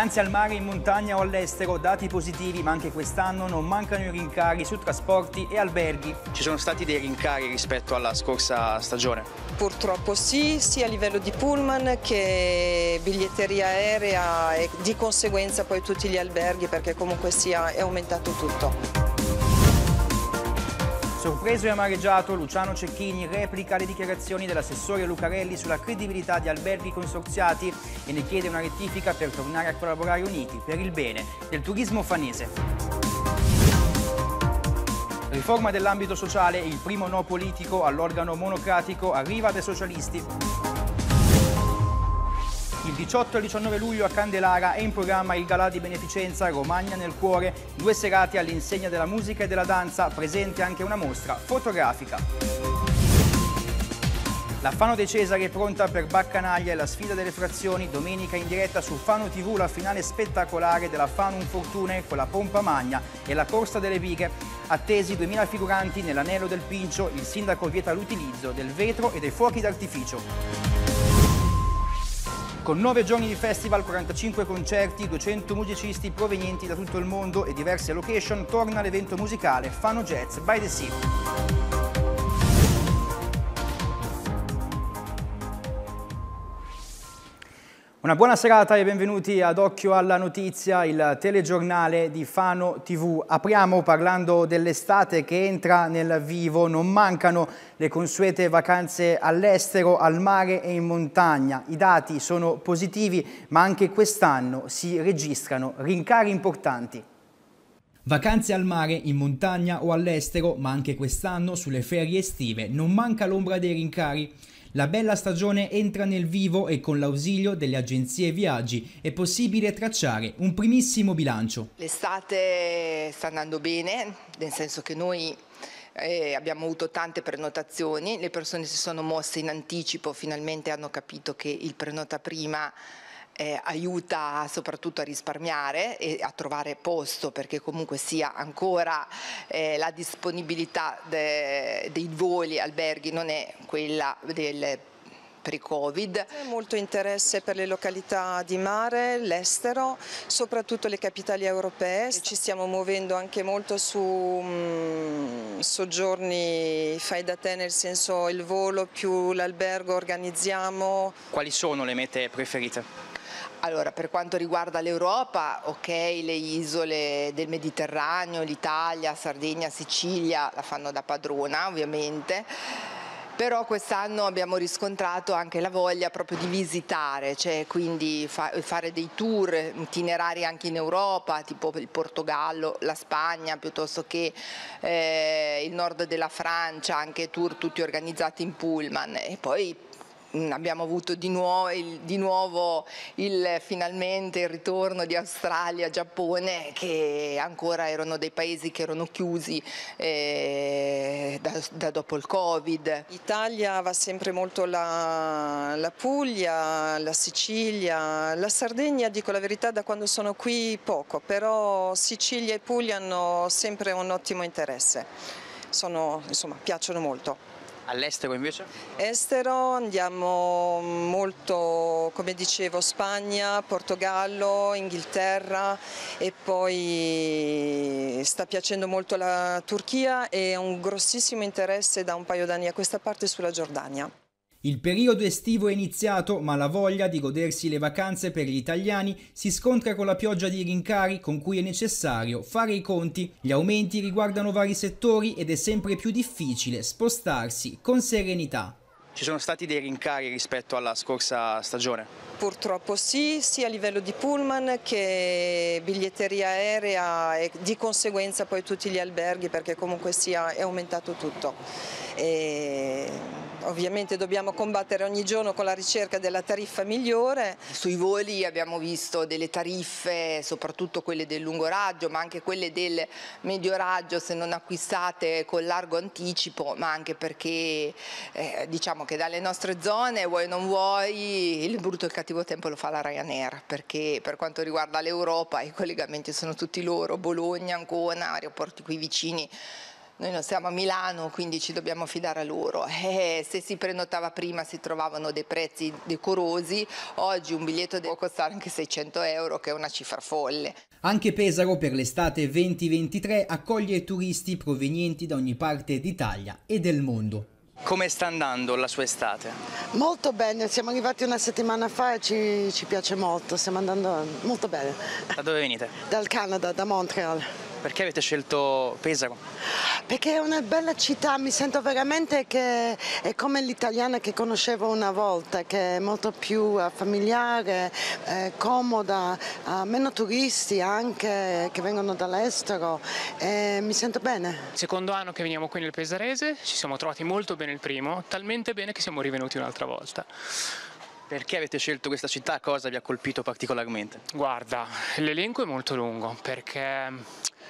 Vacanze al mare, in montagna o all'estero, dati positivi, ma anche quest'anno non mancano i rincari su trasporti e alberghi. Ci sono stati dei rincari rispetto alla scorsa stagione? Purtroppo sì, sia a livello di pullman che biglietteria aerea e di conseguenza poi tutti gli alberghi perché comunque sia, è aumentato tutto. Sorpreso e amareggiato, Luciano Cecchini replica le dichiarazioni dell'assessore Lucarelli sulla credibilità di alberghi consorziati e ne chiede una rettifica per tornare a collaborare uniti per il bene del turismo fanese. Riforma dell'ambito sociale, il primo no politico all'organo monocratico arriva dai socialisti. Il 18 e il 19 luglio a Candelara è in programma il Galà di Beneficenza Romagna nel Cuore, due serate all'insegna della musica e della danza, presente anche una mostra fotografica. La Fano De Cesare è pronta per Baccanaglia e la sfida delle frazioni domenica in diretta su Fano TV la finale spettacolare della Fano Fortune con la pompa magna e la corsa delle Vighe. Attesi 2000 figuranti nell'anello del Pincio, il sindaco vieta l'utilizzo del vetro e dei fuochi d'artificio con 9 giorni di festival, 45 concerti, 200 musicisti provenienti da tutto il mondo e diverse location, torna l'evento musicale Fano Jazz by the Sea. Una buona serata e benvenuti ad Occhio alla Notizia, il telegiornale di Fano TV. Apriamo parlando dell'estate che entra nel vivo, non mancano le consuete vacanze all'estero, al mare e in montagna. I dati sono positivi, ma anche quest'anno si registrano rincari importanti. Vacanze al mare, in montagna o all'estero, ma anche quest'anno sulle ferie estive non manca l'ombra dei rincari. La bella stagione entra nel vivo e con l'ausilio delle agenzie viaggi è possibile tracciare un primissimo bilancio. L'estate sta andando bene, nel senso che noi eh, abbiamo avuto tante prenotazioni, le persone si sono mosse in anticipo, finalmente hanno capito che il prenota prima eh, aiuta soprattutto a risparmiare e a trovare posto perché comunque sia ancora eh, la disponibilità de, dei voli alberghi non è quella del pre-Covid. C'è molto interesse per le località di mare, l'estero, soprattutto le capitali europee. Ci stiamo muovendo anche molto su mh, mm, soggiorni fai da te, nel senso il volo più l'albergo organizziamo. Quali sono le mete preferite? Allora, per quanto riguarda l'Europa, ok, le isole del Mediterraneo, l'Italia, Sardegna, Sicilia la fanno da padrona ovviamente, però quest'anno abbiamo riscontrato anche la voglia proprio di visitare, cioè quindi fa fare dei tour itinerari anche in Europa, tipo il Portogallo, la Spagna, piuttosto che eh, il nord della Francia, anche tour tutti organizzati in pullman e poi Mm, abbiamo avuto di nuovo, il, di nuovo il, finalmente il ritorno di Australia, Giappone che ancora erano dei paesi che erano chiusi eh, da, da, dopo il Covid. Italia va sempre molto la, la Puglia, la Sicilia, la Sardegna dico la verità da quando sono qui poco, però Sicilia e Puglia hanno sempre un ottimo interesse. Sono, insomma, piacciono molto. All'estero invece? Estero andiamo molto, come dicevo, Spagna, Portogallo, Inghilterra e poi sta piacendo molto la Turchia e un grossissimo interesse da un paio d'anni a questa parte sulla Giordania. Il periodo estivo è iniziato, ma la voglia di godersi le vacanze per gli italiani si scontra con la pioggia di rincari con cui è necessario fare i conti. Gli aumenti riguardano vari settori ed è sempre più difficile spostarsi con serenità. Ci sono stati dei rincari rispetto alla scorsa stagione? Purtroppo sì, sia a livello di pullman che biglietteria aerea e di conseguenza poi tutti gli alberghi perché comunque sia è aumentato tutto. E ovviamente dobbiamo combattere ogni giorno con la ricerca della tariffa migliore. Sui voli abbiamo visto delle tariffe, soprattutto quelle del lungo raggio, ma anche quelle del medio raggio se non acquistate con largo anticipo, ma anche perché eh, diciamo che dalle nostre zone, vuoi o non vuoi, il brutto e il cattivo tempo lo fa la Ryanair, perché per quanto riguarda l'Europa i collegamenti sono tutti loro, Bologna, Ancona, aeroporti qui vicini noi non siamo a Milano quindi ci dobbiamo fidare a loro. Eh, eh, se si prenotava prima si trovavano dei prezzi decorosi, oggi un biglietto può costare anche 600 euro che è una cifra folle. Anche Pesaro per l'estate 2023 accoglie turisti provenienti da ogni parte d'Italia e del mondo. Come sta andando la sua estate? Molto bene, siamo arrivati una settimana fa e ci, ci piace molto, stiamo andando molto bene. Da dove venite? Dal Canada, da Montreal. Perché avete scelto Pesaro? perché è una bella città, mi sento veramente che è come l'italiana che conoscevo una volta, che è molto più eh, familiare, eh, comoda, meno turisti anche che vengono dall'estero e mi sento bene. Secondo anno che veniamo qui nel Pesarese, ci siamo trovati molto bene il primo, talmente bene che siamo rivenuti un'altra volta. Perché avete scelto questa città? Cosa vi ha colpito particolarmente? Guarda, l'elenco è molto lungo perché mm,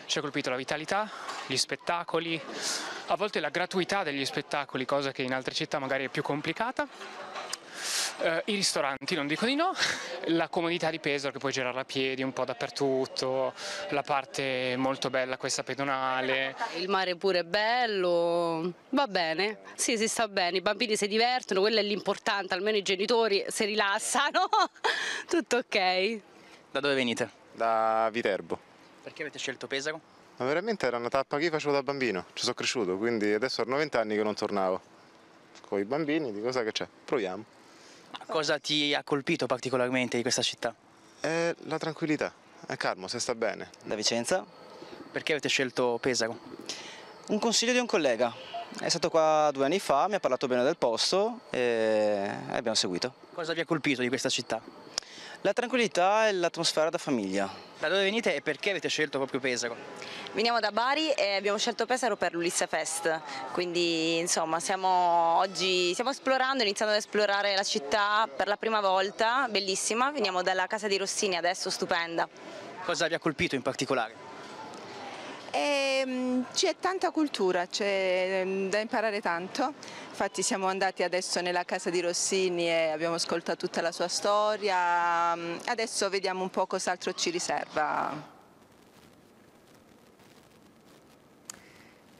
ci ha colpito la vitalità, gli spettacoli, a volte la gratuità degli spettacoli, cosa che in altre città magari è più complicata eh, i ristoranti, non dico di no, la comodità di Pesaro che puoi girare a piedi un po' dappertutto, la parte molto bella questa pedonale. Il mare pure è bello, va bene, sì si sta bene, i bambini si divertono, quello è l'importante, almeno i genitori si rilassano, tutto ok. Da dove venite? Da Viterbo. Perché avete scelto Pesaro? Ma veramente era una tappa che io facevo da bambino, ci sono cresciuto, quindi adesso erano vent'anni che non tornavo. Con i bambini, di cosa che c'è? Proviamo. Cosa ti ha colpito particolarmente di questa città? È la tranquillità, è calmo, se sta bene. Da Vicenza. Perché avete scelto Pesaro? Un consiglio di un collega. È stato qua due anni fa, mi ha parlato bene del posto e abbiamo seguito. Cosa vi ha colpito di questa città? La tranquillità e l'atmosfera da famiglia. Da dove venite e perché avete scelto proprio Pesaro? Veniamo da Bari e abbiamo scelto Pesaro per l'Ulisse Fest, quindi insomma siamo oggi stiamo esplorando, iniziando ad esplorare la città per la prima volta, bellissima, veniamo dalla casa di Rossini adesso, stupenda. Cosa vi ha colpito in particolare? E ehm, c'è tanta cultura, c'è ehm, da imparare tanto, infatti siamo andati adesso nella casa di Rossini e abbiamo ascoltato tutta la sua storia, adesso vediamo un po' cos'altro ci riserva.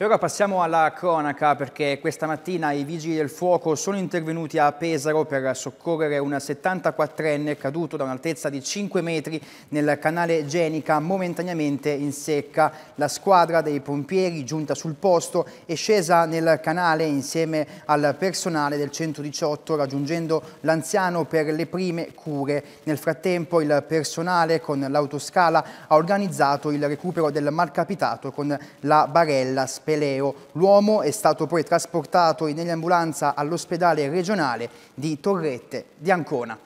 E ora passiamo alla cronaca perché questa mattina i vigili del fuoco sono intervenuti a Pesaro per soccorrere un 74enne caduto da un'altezza di 5 metri nel canale Genica momentaneamente in secca. La squadra dei pompieri giunta sul posto è scesa nel canale insieme al personale del 118 raggiungendo l'anziano per le prime cure. Nel frattempo il personale con l'autoscala ha organizzato il recupero del malcapitato con la barella spazio Peleo. L'uomo è stato poi trasportato in ambulanza all'ospedale regionale di Torrette di Ancona.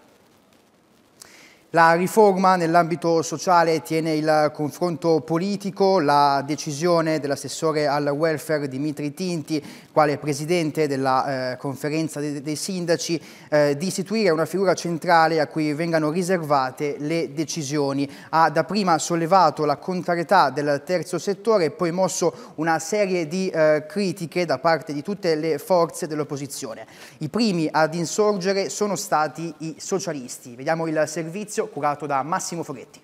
La riforma nell'ambito sociale tiene il confronto politico, la decisione dell'assessore al welfare Dimitri Tinti, quale presidente della eh, conferenza dei, dei sindaci, eh, di istituire una figura centrale a cui vengano riservate le decisioni. Ha dapprima sollevato la contrarietà del terzo settore e poi mosso una serie di eh, critiche da parte di tutte le forze dell'opposizione. I primi ad insorgere sono stati i socialisti. Vediamo il servizio servizio curato da Massimo Foretti.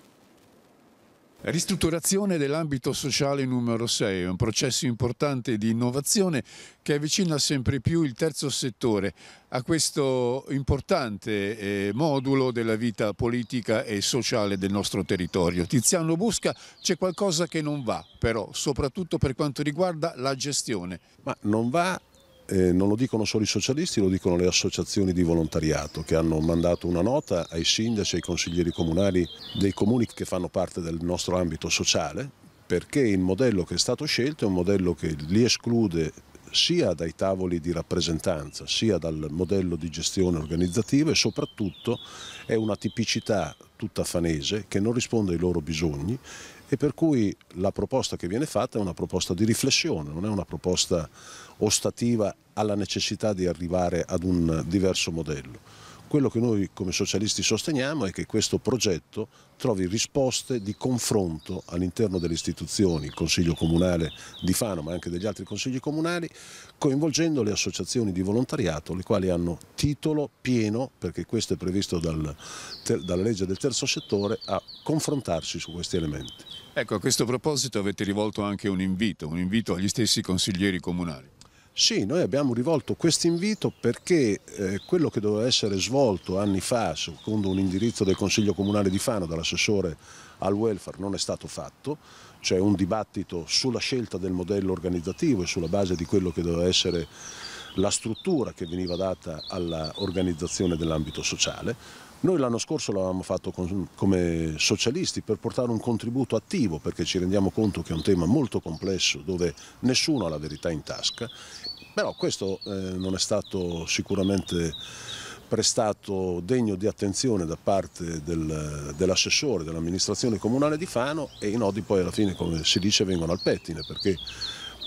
Ristrutturazione dell'ambito sociale numero 6 è un processo importante di innovazione che avvicina sempre più il terzo settore a questo importante eh, modulo della vita politica e sociale del nostro territorio. Tiziano Busca c'è qualcosa che non va però, soprattutto per quanto riguarda la gestione. Ma non va eh, non lo dicono solo i socialisti, lo dicono le associazioni di volontariato che hanno mandato una nota ai sindaci ai consiglieri comunali dei comuni che fanno parte del nostro ambito sociale, perché il modello che è stato scelto è un modello che li esclude sia dai tavoli di rappresentanza sia dal modello di gestione organizzativa e soprattutto è una tipicità tutta fanese che non risponde ai loro bisogni e per cui la proposta che viene fatta è una proposta di riflessione, non è una proposta ostativa alla necessità di arrivare ad un diverso modello. Quello che noi come socialisti sosteniamo è che questo progetto trovi risposte di confronto all'interno delle istituzioni, il Consiglio Comunale di Fano ma anche degli altri consigli comunali, coinvolgendo le associazioni di volontariato le quali hanno titolo pieno, perché questo è previsto dal, ter, dalla legge del terzo settore, a confrontarsi su questi elementi. Ecco, a questo proposito avete rivolto anche un invito, un invito agli stessi consiglieri comunali. Sì, noi abbiamo rivolto questo invito perché eh, quello che doveva essere svolto anni fa, secondo un indirizzo del Consiglio Comunale di Fano, dall'assessore al welfare, non è stato fatto, cioè un dibattito sulla scelta del modello organizzativo e sulla base di quello che doveva essere la struttura che veniva data all'organizzazione dell'ambito sociale. Noi l'anno scorso l'avevamo fatto con, come socialisti per portare un contributo attivo perché ci rendiamo conto che è un tema molto complesso dove nessuno ha la verità in tasca, però questo eh, non è stato sicuramente prestato degno di attenzione da parte del, dell'assessore dell'amministrazione comunale di Fano e i nodi poi alla fine come si dice vengono al pettine perché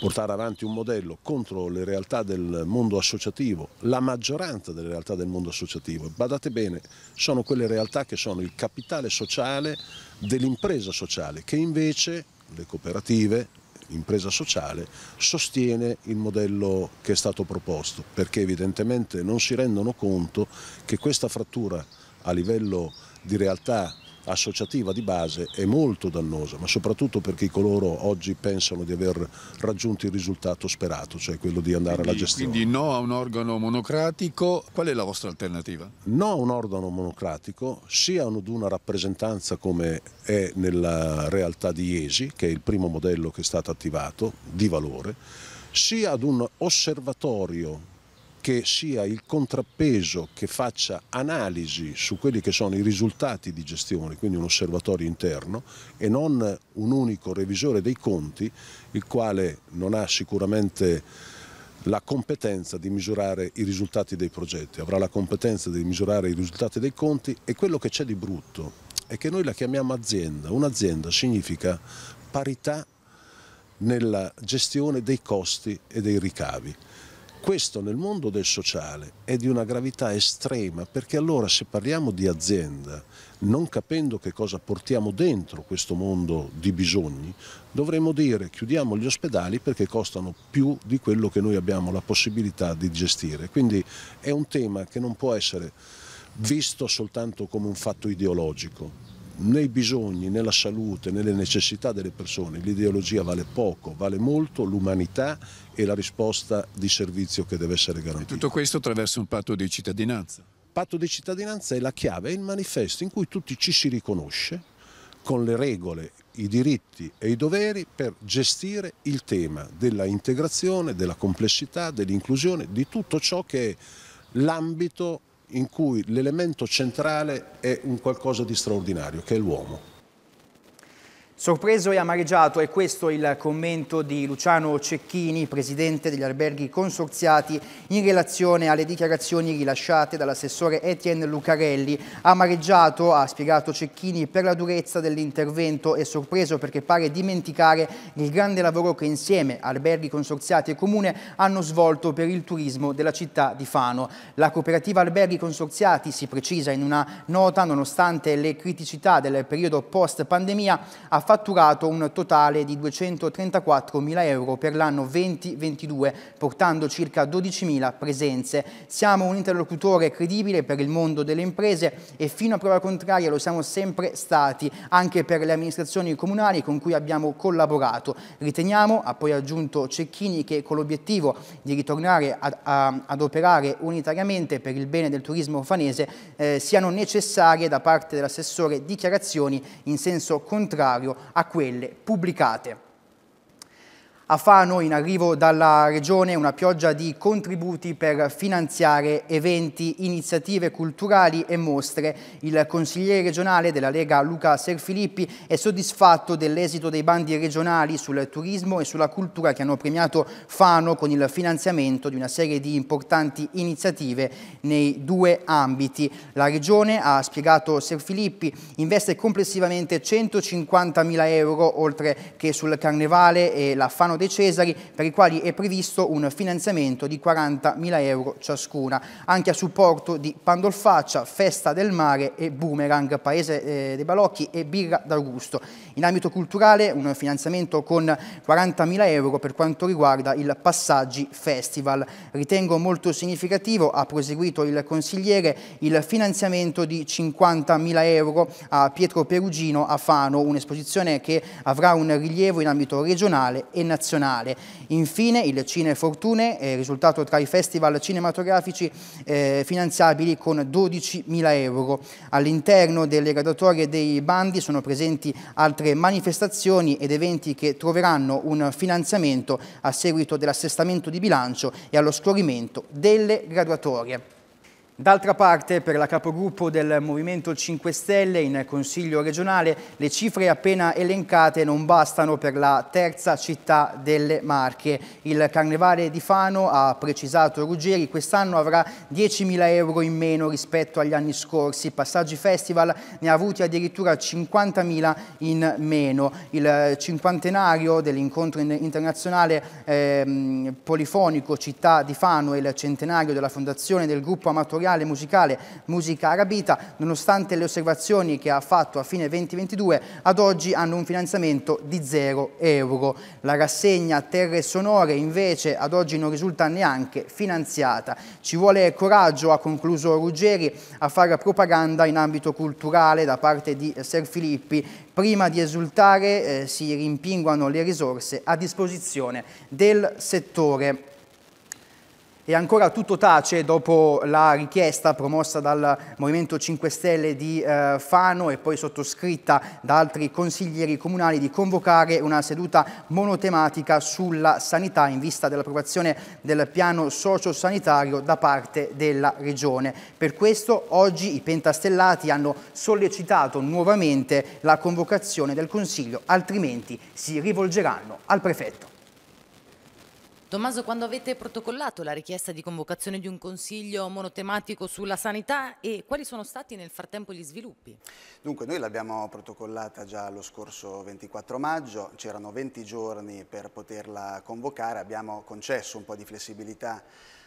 portare avanti un modello contro le realtà del mondo associativo, la maggioranza delle realtà del mondo associativo. Badate bene, sono quelle realtà che sono il capitale sociale dell'impresa sociale, che invece le cooperative, l'impresa sociale, sostiene il modello che è stato proposto, perché evidentemente non si rendono conto che questa frattura a livello di realtà associativa di base è molto dannosa, ma soprattutto perché coloro oggi pensano di aver raggiunto il risultato sperato, cioè quello di andare quindi, alla gestione. Quindi no a un organo monocratico, qual è la vostra alternativa? No a un organo monocratico, sia ad una rappresentanza come è nella realtà di Iesi, che è il primo modello che è stato attivato, di valore, sia ad un osservatorio che sia il contrappeso che faccia analisi su quelli che sono i risultati di gestione, quindi un osservatorio interno e non un unico revisore dei conti il quale non ha sicuramente la competenza di misurare i risultati dei progetti, avrà la competenza di misurare i risultati dei conti e quello che c'è di brutto è che noi la chiamiamo azienda, un'azienda significa parità nella gestione dei costi e dei ricavi. Questo nel mondo del sociale è di una gravità estrema perché allora se parliamo di azienda, non capendo che cosa portiamo dentro questo mondo di bisogni, dovremmo dire chiudiamo gli ospedali perché costano più di quello che noi abbiamo la possibilità di gestire. Quindi è un tema che non può essere visto soltanto come un fatto ideologico, nei bisogni, nella salute, nelle necessità delle persone. L'ideologia vale poco, vale molto l'umanità e la risposta di servizio che deve essere garantita. E tutto questo attraverso un patto di cittadinanza? Il patto di cittadinanza è la chiave, è il manifesto in cui tutti ci si riconosce con le regole, i diritti e i doveri per gestire il tema della integrazione, della complessità, dell'inclusione, di tutto ciò che è l'ambito in cui l'elemento centrale è un qualcosa di straordinario, che è l'uomo. Sorpreso e amareggiato è questo il commento di Luciano Cecchini, presidente degli alberghi consorziati, in relazione alle dichiarazioni rilasciate dall'assessore Etienne Lucarelli. Amareggiato, ha spiegato Cecchini, per la durezza dell'intervento e sorpreso perché pare dimenticare il grande lavoro che insieme alberghi consorziati e comune hanno svolto per il turismo della città di Fano. La cooperativa alberghi consorziati, si precisa in una nota, nonostante le criticità del periodo post-pandemia, ha fatto fatturato un totale di 234.000 euro per l'anno 2022, portando circa 12.000 presenze. Siamo un interlocutore credibile per il mondo delle imprese e fino a prova contraria lo siamo sempre stati, anche per le amministrazioni comunali con cui abbiamo collaborato. Riteniamo, ha poi aggiunto Cecchini, che con l'obiettivo di ritornare ad, a, ad, operare unitariamente per il bene del turismo fanese eh, siano necessarie da parte dell'assessore dichiarazioni in senso contrario a quelle pubblicate. A Fano in arrivo dalla Regione una pioggia di contributi per finanziare eventi, iniziative culturali e mostre. Il consigliere regionale della Lega Luca Serfilippi è soddisfatto dell'esito dei bandi regionali sul turismo e sulla cultura che hanno premiato Fano con il finanziamento di una serie di importanti iniziative nei due ambiti. La Regione, ha spiegato Serfilippi, investe complessivamente 150 mila euro oltre che sul Carnevale e la Fano dei Cesari, per i quali è previsto un finanziamento di 40.000 euro ciascuna, anche a supporto di Pandolfaccia, Festa del Mare e Boomerang, Paese eh, dei Balocchi e Birra d'Augusto. In ambito culturale un finanziamento con 40.000 euro per quanto riguarda il Passaggi Festival. Ritengo molto significativo, ha proseguito il consigliere, il finanziamento di 50.000 euro a Pietro Perugino a Fano, un'esposizione che avrà un rilievo in ambito regionale e nazionale nazionale. Infine il Cine Fortune, eh, risultato tra i festival cinematografici eh, finanziabili con 12.000 euro. All'interno delle graduatorie dei bandi sono presenti altre manifestazioni ed eventi che troveranno un finanziamento a seguito dell'assestamento di bilancio e allo scorrimento delle graduatorie. D'altra parte, per la capogruppo del Movimento 5 Stelle in Consiglio regionale, le cifre appena elencate non bastano per la terza città delle Marche. Il Carnevale di Fano, ha precisato Ruggeri, quest'anno avrà 10.000 euro in meno rispetto agli anni scorsi. Passaggi Festival ne ha avuti addirittura 50.000 in meno. Il cinquantenario dell'incontro internazionale eh, polifonico Città di Fano e il centenario della fondazione del gruppo amatoriale biennale musicale Musica Arabita, nonostante le osservazioni che ha fatto a fine 2022, ad oggi hanno un finanziamento di 0 euro. La rassegna Terre Sonore invece ad oggi non risulta neanche finanziata. Ci vuole coraggio, ha concluso Ruggeri, a fare propaganda in ambito culturale da parte di Ser Filippi. Prima di esultare eh, si rimpinguano le risorse a disposizione del settore e ancora tutto tace dopo la richiesta promossa dal Movimento 5 Stelle di eh, Fano e poi sottoscritta da altri consiglieri comunali di convocare una seduta monotematica sulla sanità in vista dell'approvazione del piano sociosanitario da parte della Regione. Per questo oggi i pentastellati hanno sollecitato nuovamente la convocazione del Consiglio, altrimenti si rivolgeranno al Prefetto. Tommaso, quando avete protocollato la richiesta di convocazione di un consiglio monotematico sulla sanità e quali sono stati nel frattempo gli sviluppi? Dunque, noi l'abbiamo protocollata già lo scorso 24 maggio, c'erano 20 giorni per poterla convocare, abbiamo concesso un po' di flessibilità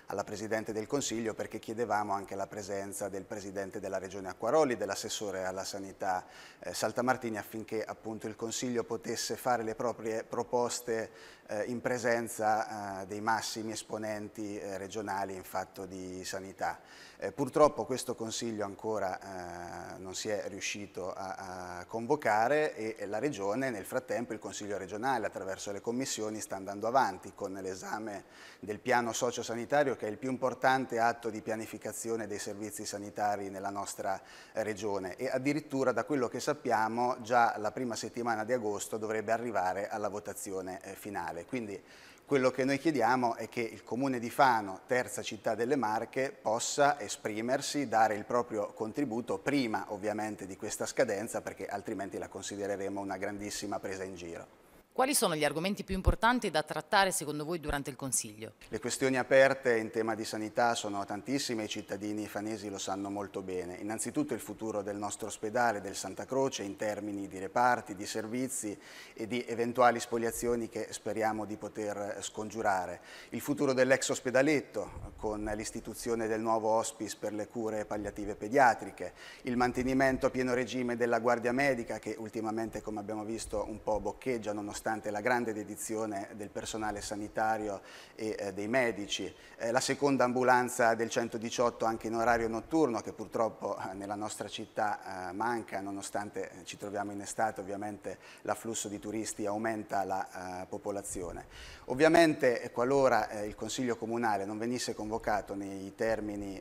alla Presidente del Consiglio perché chiedevamo anche la presenza del Presidente della Regione Acquaroli, dell'assessore alla Sanità eh, Saltamartini affinché appunto il Consiglio potesse fare le proprie proposte eh, in presenza eh, dei massimi esponenti eh, regionali in fatto di sanità. Eh, purtroppo questo Consiglio ancora eh, non si è riuscito a, a convocare e, e, la Regione nel frattempo il Consiglio regionale attraverso le commissioni sta andando avanti con l'esame del piano sociosanitario che è il più importante atto di pianificazione dei servizi sanitari nella nostra Regione e addirittura da quello che sappiamo già la prima settimana di agosto dovrebbe arrivare alla votazione eh, finale comunale. Quindi quello che noi chiediamo è che il comune di Fano, terza città delle Marche, possa esprimersi, dare il proprio contributo prima ovviamente di questa scadenza perché altrimenti la considereremo una grandissima presa in giro. Quali sono gli argomenti più importanti da trattare secondo voi durante il Consiglio? Le questioni aperte in tema di sanità sono tantissime e i cittadini fanesi lo sanno molto bene. Innanzitutto il futuro del nostro ospedale, del Santa Croce, in termini di reparti, di servizi e di eventuali spoliazioni che speriamo di poter scongiurare. Il futuro dell'ex ospedaletto con l'istituzione del nuovo hospice per le cure palliative pediatriche, il mantenimento a pieno regime della guardia medica che ultimamente come abbiamo visto un po' boccheggia nonostante nonostante la grande dedizione del personale sanitario e eh, dei medici. Eh, la seconda ambulanza del 118 anche in orario notturno, che purtroppo eh, nella nostra città eh, manca, nonostante eh, ci troviamo in estate, ovviamente l'afflusso di turisti aumenta la popolazione. Ovviamente qualora il Consiglio Comunale non venisse convocato nei termini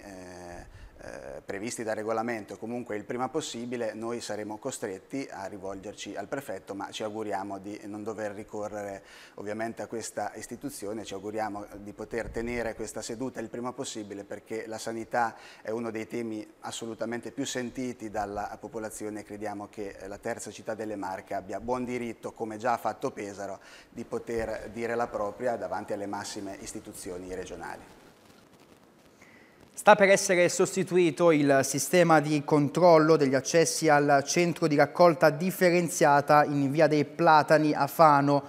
eh, previsti dal regolamento comunque il prima possibile, noi saremo costretti a rivolgerci al prefetto, ma ci auguriamo di non dover ricorrere ovviamente a questa istituzione, ci auguriamo di poter tenere questa seduta il prima possibile perché la sanità è uno dei temi assolutamente più sentiti dalla popolazione e crediamo che la terza città delle Marche abbia buon diritto, come già ha fatto Pesaro, di poter dire la propria davanti alle massime istituzioni regionali. Sta per essere sostituito il sistema di controllo degli accessi al centro di raccolta differenziata in via dei Platani a Fano,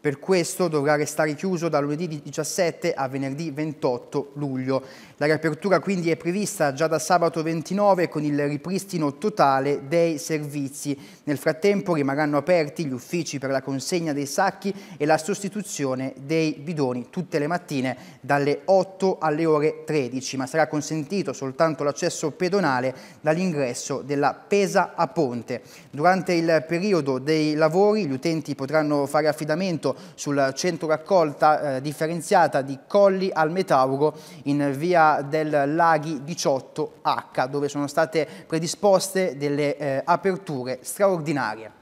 per questo dovrà restare chiuso da lunedì 17 a venerdì 28 luglio. La riapertura quindi è prevista già da sabato 29 con il ripristino totale dei servizi. Nel frattempo rimarranno aperti gli uffici per la consegna dei sacchi e la sostituzione dei bidoni tutte le mattine dalle 8 alle ore 13, ma sarà consentito soltanto l'accesso pedonale dall'ingresso della Pesa a Ponte. Durante il periodo dei lavori gli utenti potranno fare affidamento appunto sul centro raccolta eh, differenziata di Colli al Metauro in via del Laghi 18H dove sono state predisposte delle eh, aperture straordinarie.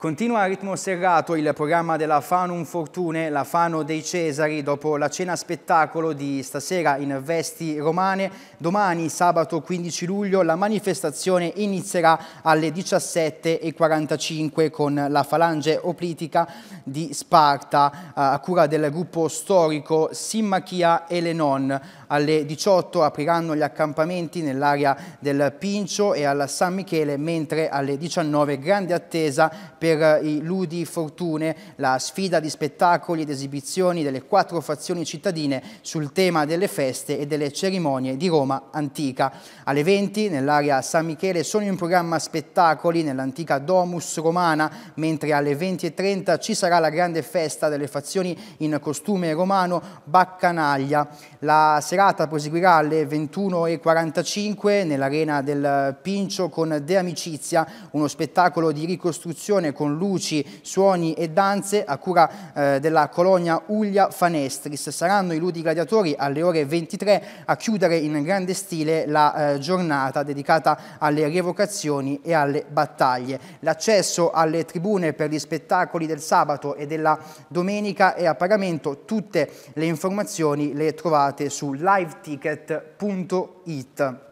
Continua a ritmo serrato il programma della Fanum Fortune, la Fano dei Cesari, dopo la cena spettacolo di stasera in vesti romane. Domani, sabato 15 luglio, la manifestazione inizierà alle 17.45 con la Falange Oplitica di Sparta, a cura del gruppo storico Simmachia e Lenon. Alle 18 apriranno gli accampamenti nell'area del Pincio e al San Michele, mentre alle 19 grande attesa per per eh, i Ludi Fortune, la sfida di spettacoli ed esibizioni delle quattro fazioni cittadine sul tema delle feste e delle cerimonie di Roma antica. Alle 20 nell'area San Michele sono in programma spettacoli nell'antica Domus Romana, mentre alle 20.30 ci sarà la grande festa delle fazioni in costume romano Baccanaglia. La serata proseguirà alle 21.45 nell'arena del Pincio con De Amicizia, uno spettacolo di ricostruzione con luci, suoni e danze a cura eh, della colonia Uglia Fanestris. Saranno i ludi gladiatori alle ore 23 a chiudere in grande stile la eh, giornata dedicata alle rievocazioni e alle battaglie. L'accesso alle tribune per gli spettacoli del sabato e della domenica è a pagamento. Tutte le informazioni le trovate su liveticket.it.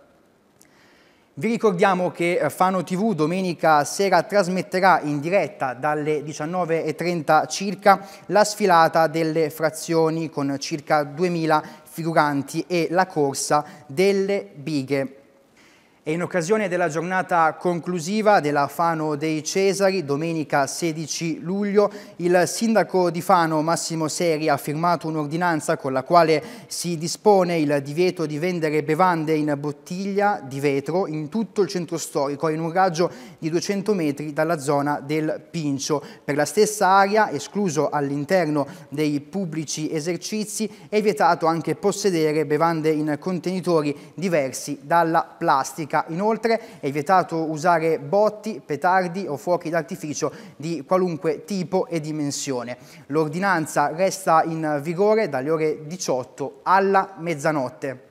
Vi ricordiamo che eh, Fano TV domenica sera trasmetterà in diretta dalle 19.30 circa la sfilata delle frazioni con circa 2000 figuranti e la corsa delle bighe e in occasione della giornata conclusiva della Fano dei Cesari, domenica 16 luglio, il sindaco di Fano Massimo Seri ha firmato un'ordinanza con la quale si dispone il divieto di vendere bevande in bottiglia di vetro in tutto il centro storico in un raggio di 200 metri dalla zona del Pincio. Per la stessa area, escluso all'interno dei pubblici esercizi, è vietato anche possedere bevande in contenitori diversi dalla plastica Repubblica. Inoltre è vietato usare botti, petardi o fuochi d'artificio di qualunque tipo e dimensione. L'ordinanza resta in vigore dalle ore 18 alla mezzanotte.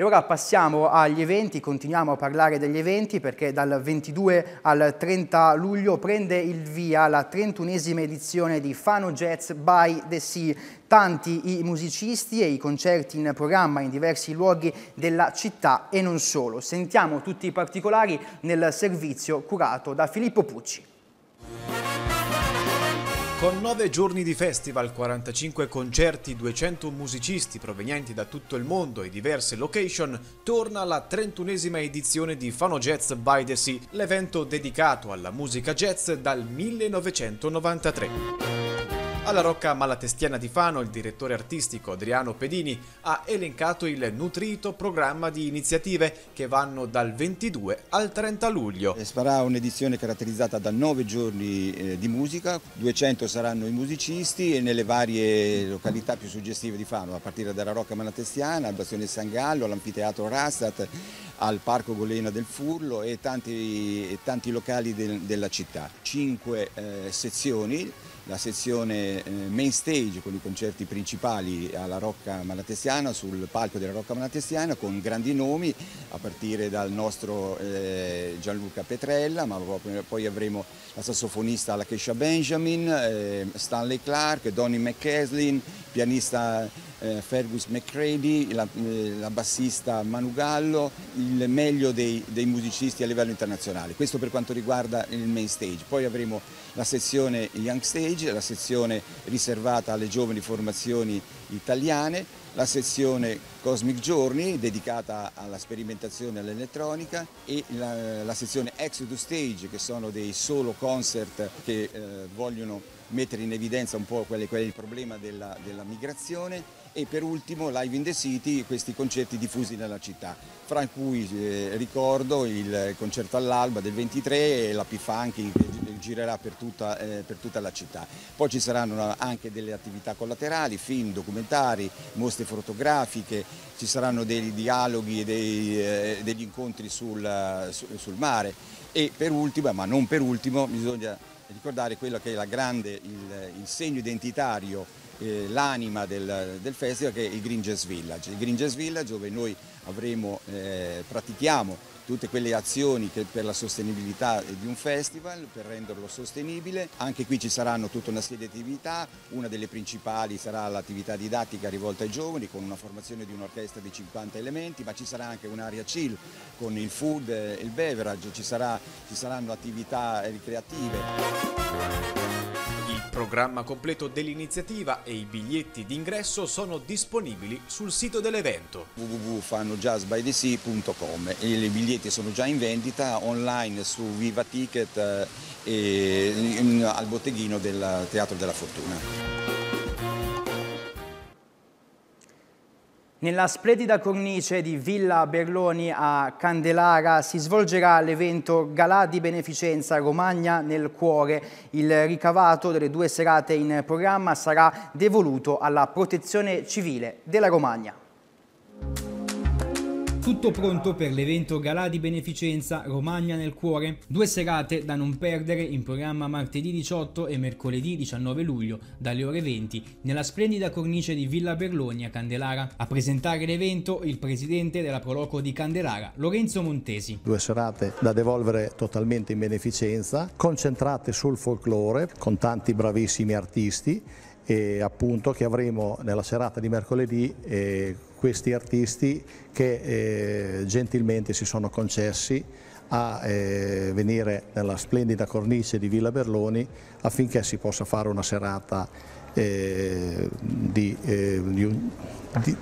E ora passiamo agli eventi, continuiamo a parlare degli eventi perché dal 22 al 30 luglio prende il via la 31esima edizione di Fano Jazz by the Sea. Tanti i musicisti e i concerti in programma in diversi luoghi della città e non solo. Sentiamo tutti i particolari nel servizio curato da Filippo Pucci. Con 9 giorni di festival, 45 concerti, 200 musicisti provenienti da tutto il mondo e diverse location, torna la 31esima edizione di Fano Jazz by the Sea, l'evento dedicato alla musica jazz dal 1993. Alla Rocca Malatestiana di Fano il direttore artistico Adriano Pedini ha elencato il nutrito programma di iniziative che vanno dal 22 al 30 luglio. Eh, sarà un'edizione caratterizzata da nove giorni eh, di musica, 200 saranno i musicisti e nelle varie località più suggestive di Fano, a partire dalla Rocca Malatestiana, al Bastione San Gallo, all'Anfiteatro Rastat, al Parco Golena del Furlo e tanti, tanti locali del, della città. Cinque eh, sezioni la sezione eh, main stage con i concerti principali alla Rocca Malatestiana, sul palco della Rocca Malatestiana con grandi nomi a partire dal nostro eh, Gianluca Petrella, ma poi avremo la sassofonista Lakeisha Benjamin, eh, Stanley Clark, Donny McCaslin, pianista eh, Fergus McCready, la, eh, la, bassista Manu Gallo, il meglio dei, dei, musicisti a livello internazionale. Questo per quanto riguarda il main stage. Poi avremo la sezione Young Stage, la sezione riservata alle giovani formazioni italiane, la sezione Cosmic Journey dedicata alla sperimentazione e all'elettronica e la, la sezione Exodus Stage che sono dei solo concert che eh, vogliono mettere in evidenza un po' quel che il problema della, della migrazione e per ultimo Live in the City, questi concerti diffusi nella città, fra cui eh, ricordo il concerto all'alba del 23 e la p che girerà per tutta, eh, per tutta, la città. Poi ci saranno anche delle attività collaterali, film, documentari, mostre fotografiche, ci saranno dei dialoghi e dei, eh, degli incontri sul, sul mare e per ultimo, ma non per ultimo, bisogna ricordare quello che è grande, il, il segno identitario eh, l'anima del, del, festival che è il Gringes Village. Il Green Village dove noi avremo, eh, pratichiamo tutte quelle azioni che per la sostenibilità eh, di un festival, per renderlo sostenibile. Anche qui ci saranno tutta una serie di attività, una delle principali sarà l'attività didattica rivolta ai giovani con una formazione di un'orchestra di 50 elementi, ma ci sarà anche un'area chill con il food e il beverage, ci, sarà, ci saranno attività eh, ricreative programma completo dell'iniziativa e i biglietti d'ingresso sono disponibili sul sito dell'evento. www.fannojazzbythe.com I biglietti sono già in vendita online su Viva Ticket eh, e al botteghino del Teatro della Fortuna. Nella splendida cornice di Villa Berloni a Candelara si svolgerà l'evento Galà di Beneficenza Romagna nel Cuore. Il ricavato delle due serate in programma sarà devoluto alla protezione civile della Romagna. Tutto pronto per l'evento Galà di Beneficenza Romagna nel Cuore. Due serate da non perdere in programma martedì 18 e mercoledì 19 luglio dalle ore 20 nella splendida cornice di Villa a Candelara. A presentare l'evento il presidente della Proloco di Candelara, Lorenzo Montesi. Due serate da devolvere totalmente in beneficenza, concentrate sul folklore con tanti bravissimi artisti e appunto che avremo nella serata di mercoledì eh, questi artisti che eh, gentilmente si sono concessi a eh, venire nella splendida cornice di Villa Berloni affinché si possa fare una serata eh, di, eh, di,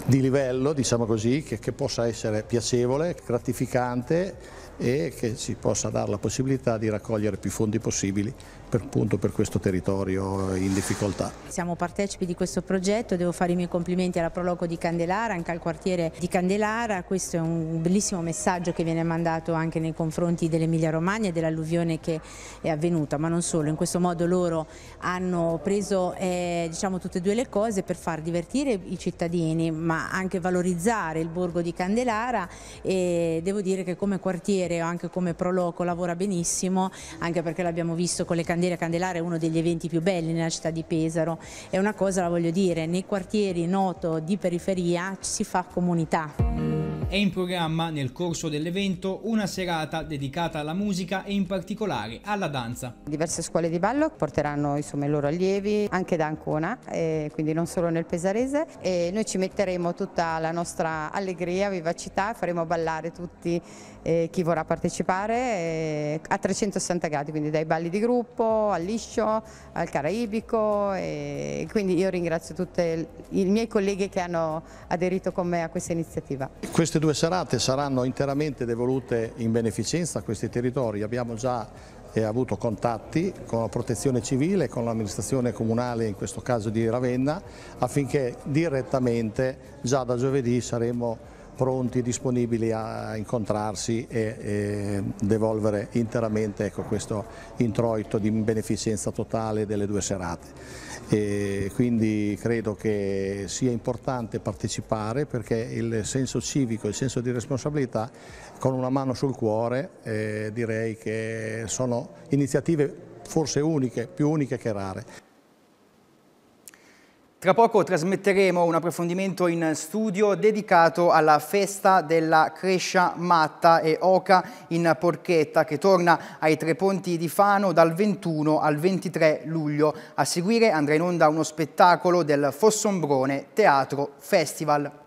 di, livello, diciamo così, che, che possa essere piacevole, gratificante e che si possa dare la possibilità di raccogliere più fondi possibili per, appunto, per questo territorio in difficoltà. Siamo partecipi di questo progetto, devo fare i miei complimenti alla Proloco di Candelara, anche al quartiere di Candelara, questo è un bellissimo messaggio che viene mandato anche nei confronti dell'Emilia Romagna e dell'alluvione che è avvenuta, ma non solo, in questo modo loro hanno preso eh, diciamo, tutte e due le cose per far divertire i cittadini ma anche valorizzare il borgo di Candelara e devo dire che come quartiere Candere anche come Proloco lavora benissimo anche perché l'abbiamo visto con le Candele a Candelare uno degli eventi più belli nella città di Pesaro e una cosa la voglio dire nei quartieri noto di periferia si fa comunità. È in programma nel corso dell'evento una serata dedicata alla musica e in particolare alla danza. Diverse scuole di ballo porteranno insomma, i loro allievi anche da Ancona, eh, quindi non solo nel Pesarese. E noi ci metteremo tutta la nostra allegria, vivacità, faremo ballare tutti eh, chi vorrà ancora a partecipare eh, a 360 gradi, quindi dai balli di gruppo, al liscio, al caraibico e quindi io ringrazio tutti i miei colleghi che hanno aderito con me a questa iniziativa. Queste due serate saranno interamente devolute in beneficenza a questi territori, abbiamo già e eh, ha avuto contatti con la protezione civile, con l'amministrazione comunale, in questo caso di Ravenna, affinché direttamente già da giovedì saremo pronti, disponibili a incontrarsi e, e devolvere interamente ecco, questo introito di beneficenza totale delle due serate. E quindi credo che sia importante partecipare perché il senso civico, il senso di responsabilità con una mano sul cuore eh, direi che sono iniziative forse uniche, più uniche che rare. Tra poco trasmetteremo un approfondimento in studio dedicato alla festa della Crescia Matta e Oca in Porchetta che torna ai Tre Ponti di Fano dal 21 al 23 luglio. A seguire andrà in onda uno spettacolo del Fossombrone Teatro Festival.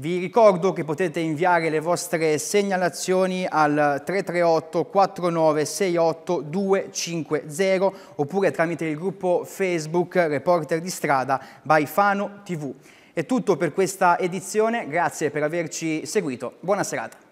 Vi ricordo che potete inviare le vostre segnalazioni al 338 4968 250 oppure tramite il gruppo Facebook Reporter di Strada by Fano TV. È tutto per questa edizione, grazie per averci seguito, buona serata.